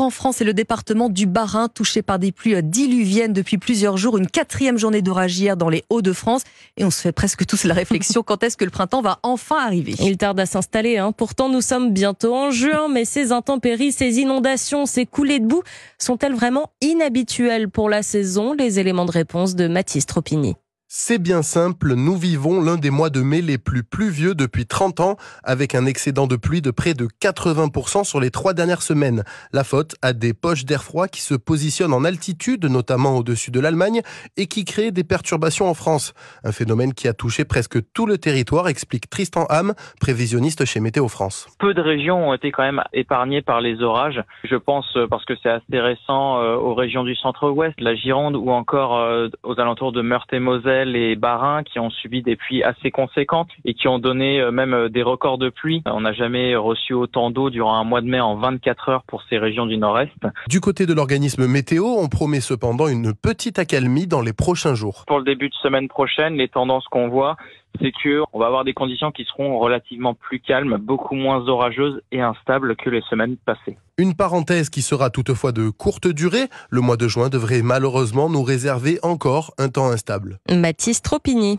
en France et le département du Bas-Rhin touché par des pluies diluviennes depuis plusieurs jours. Une quatrième journée hier dans les Hauts-de-France. Et on se fait presque tous la réflexion quand est-ce que le printemps va enfin arriver. Il tarde à s'installer. Hein. Pourtant, nous sommes bientôt en juin, mais ces intempéries, ces inondations, ces coulées de boue sont-elles vraiment inhabituelles pour la saison Les éléments de réponse de Mathis Tropini. C'est bien simple, nous vivons l'un des mois de mai les plus pluvieux depuis 30 ans, avec un excédent de pluie de près de 80% sur les trois dernières semaines. La faute à des poches d'air froid qui se positionnent en altitude, notamment au-dessus de l'Allemagne, et qui créent des perturbations en France. Un phénomène qui a touché presque tout le territoire, explique Tristan Ham, prévisionniste chez Météo France. Peu de régions ont été quand même épargnées par les orages. Je pense, euh, parce que c'est assez récent, euh, aux régions du centre-ouest, la Gironde ou encore euh, aux alentours de Meurthe-et-Moselle les barins qui ont subi des pluies assez conséquentes et qui ont donné euh, même euh, des records de pluie. On n'a jamais reçu autant d'eau durant un mois de mai en 24 heures pour ces régions du nord-est. Du côté de l'organisme météo, on promet cependant une petite accalmie dans les prochains jours. Pour le début de semaine prochaine, les tendances qu'on voit, c'est que on va avoir des conditions qui seront relativement plus calmes, beaucoup moins orageuses et instables que les semaines passées. Une parenthèse qui sera toutefois de courte durée. Le mois de juin devrait malheureusement nous réserver encore un temps instable. Mathis Tropini.